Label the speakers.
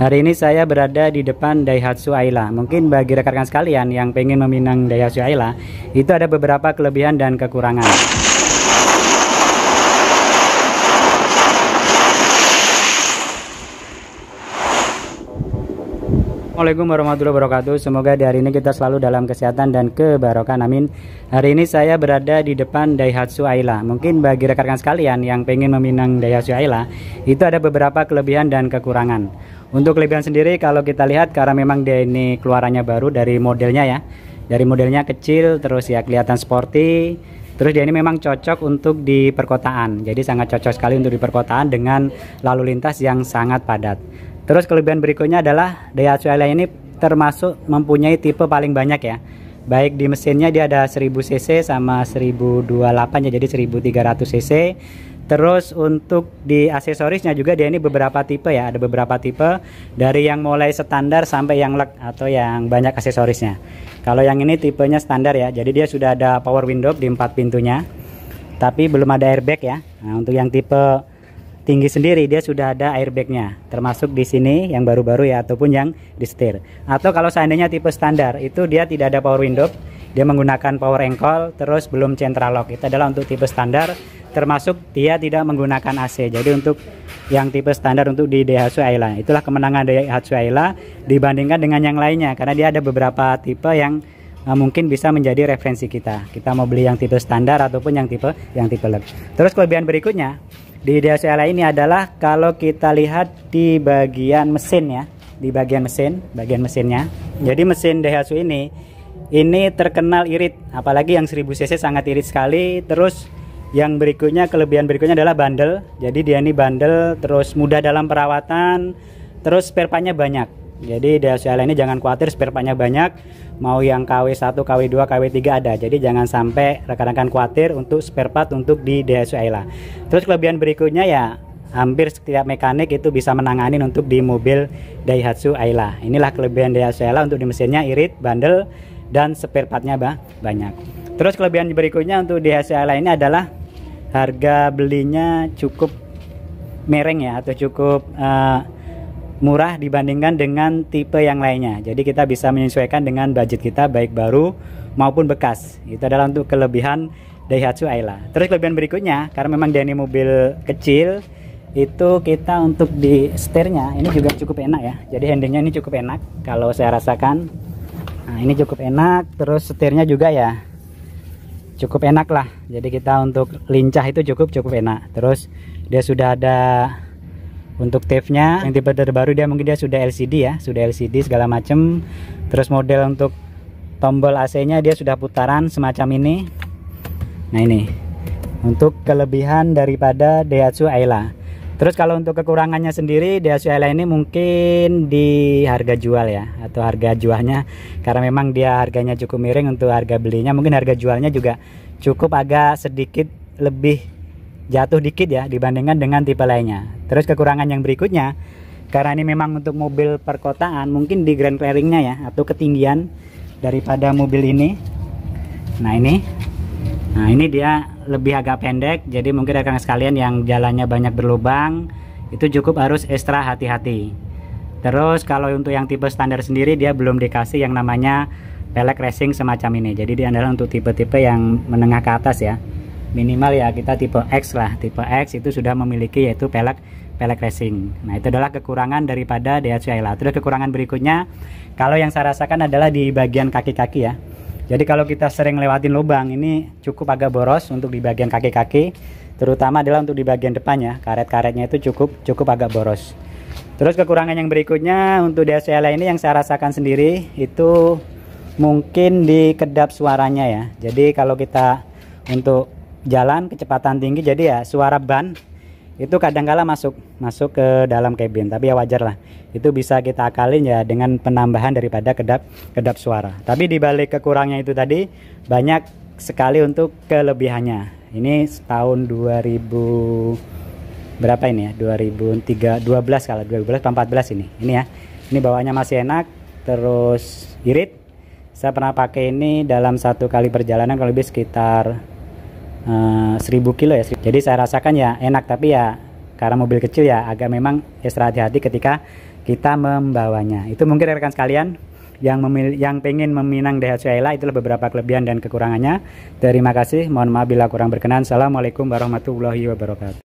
Speaker 1: Hari ini saya berada di depan Daihatsu Ayla. Mungkin bagi rekan-rekan sekalian yang pengen meminang Daihatsu Ayla, itu ada beberapa kelebihan dan kekurangan. Assalamualaikum warahmatullahi wabarakatuh. Semoga di hari ini kita selalu dalam kesehatan dan kebarokan. Amin. Hari ini saya berada di depan Daihatsu Ayla. Mungkin bagi rekan-rekan sekalian yang pengen meminang Daihatsu Ayla, itu ada beberapa kelebihan dan kekurangan. Untuk kelebihan sendiri kalau kita lihat karena memang dia ini keluarannya baru dari modelnya ya. Dari modelnya kecil terus ya kelihatan sporty. Terus dia ini memang cocok untuk di perkotaan. Jadi sangat cocok sekali untuk di perkotaan dengan lalu lintas yang sangat padat. Terus kelebihan berikutnya adalah Daihatsu Alia ini termasuk mempunyai tipe paling banyak ya. Baik di mesinnya dia ada 1000 cc sama 1028 ya jadi 1300 cc Terus untuk di aksesorisnya juga dia ini beberapa tipe ya, ada beberapa tipe dari yang mulai standar sampai yang lek atau yang banyak aksesorisnya. Kalau yang ini tipenya standar ya, jadi dia sudah ada power window di empat pintunya, tapi belum ada airbag ya. Nah, untuk yang tipe tinggi sendiri dia sudah ada airbagnya, termasuk di sini yang baru-baru ya ataupun yang di setir. Atau kalau seandainya tipe standar itu dia tidak ada power window dia menggunakan power ankle terus belum central lock itu adalah untuk tipe standar termasuk dia tidak menggunakan AC jadi untuk yang tipe standar untuk di Daihatsu Ayla itulah kemenangan Daihatsu Ayla dibandingkan dengan yang lainnya karena dia ada beberapa tipe yang uh, mungkin bisa menjadi referensi kita kita mau beli yang tipe standar ataupun yang tipe yang tipe lebih. terus kelebihan berikutnya di Daihatsu Ayla ini adalah kalau kita lihat di bagian mesin ya di bagian mesin bagian mesinnya jadi mesin Daihatsu ini ini terkenal irit apalagi yang 1000 cc sangat irit sekali terus yang berikutnya kelebihan berikutnya adalah bandel jadi dia ini bandel terus mudah dalam perawatan terus spare partnya banyak jadi Dacia ini jangan khawatir spare partnya banyak mau yang KW1 KW2 KW3 ada jadi jangan sampai rekan-rekan khawatir untuk spare part untuk di Dacia terus kelebihan berikutnya ya hampir setiap mekanik itu bisa menangani untuk di mobil Daihatsu Ayla. Inilah kelebihan Daihatsu Ayla untuk di mesinnya irit, bandel, dan spare partnya bah, banyak terus kelebihan berikutnya untuk DHCA lainnya adalah harga belinya cukup mereng ya atau cukup uh, murah dibandingkan dengan tipe yang lainnya jadi kita bisa menyesuaikan dengan budget kita baik baru maupun bekas itu adalah untuk kelebihan Daihatsu Ayla terus kelebihan berikutnya karena memang dia ini mobil kecil itu kita untuk di setirnya ini juga cukup enak ya jadi handlingnya ini cukup enak kalau saya rasakan nah ini cukup enak terus setirnya juga ya cukup enak lah jadi kita untuk lincah itu cukup cukup enak terus dia sudah ada untuk tefnya yang tipe terbaru dia mungkin dia sudah LCD ya sudah LCD segala macam terus model untuk tombol AC-nya dia sudah putaran semacam ini nah ini untuk kelebihan daripada Daihatsu Ayla Terus kalau untuk kekurangannya sendiri Dasyuela ini mungkin di harga jual ya atau harga jualnya karena memang dia harganya cukup miring untuk harga belinya mungkin harga jualnya juga cukup agak sedikit lebih jatuh dikit ya dibandingkan dengan tipe lainnya. Terus kekurangan yang berikutnya karena ini memang untuk mobil perkotaan mungkin di grand clearingnya ya atau ketinggian daripada mobil ini. Nah ini, nah ini dia lebih agak pendek jadi mungkin rekan sekalian yang jalannya banyak berlubang itu cukup harus ekstra hati-hati terus kalau untuk yang tipe standar sendiri dia belum dikasih yang namanya pelek racing semacam ini jadi dia adalah untuk tipe-tipe yang menengah ke atas ya minimal ya kita tipe X lah tipe X itu sudah memiliki yaitu pelek pelek racing nah itu adalah kekurangan daripada DHC Ayla terus kekurangan berikutnya kalau yang saya rasakan adalah di bagian kaki-kaki ya jadi kalau kita sering lewatin lubang ini cukup agak boros untuk di bagian kaki-kaki, terutama adalah untuk di bagian depannya. Karet-karetnya itu cukup cukup agak boros. Terus kekurangan yang berikutnya untuk DSLR ini yang saya rasakan sendiri itu mungkin di kedap suaranya ya. Jadi kalau kita untuk jalan kecepatan tinggi jadi ya suara ban itu kadangkala masuk masuk ke dalam kabin tapi ya wajar lah itu bisa kita akalin ya dengan penambahan daripada kedap kedap suara tapi dibalik kekurangnya itu tadi banyak sekali untuk kelebihannya ini tahun 2000 berapa ini ya 2003 12 kalau 2012 14 ini ini ya ini bawaannya masih enak terus irit saya pernah pakai ini dalam satu kali perjalanan kalau lebih sekitar Eh, seribu 1000 kilo ya jadi saya rasakan ya enak tapi ya karena mobil kecil ya agak memang ekstra hati-hati ketika kita membawanya itu mungkin rekan sekalian yang memilih yang pengen meminang Daihatsu Ayla itulah beberapa kelebihan dan kekurangannya terima kasih mohon maaf bila kurang berkenan assalamualaikum warahmatullahi wabarakatuh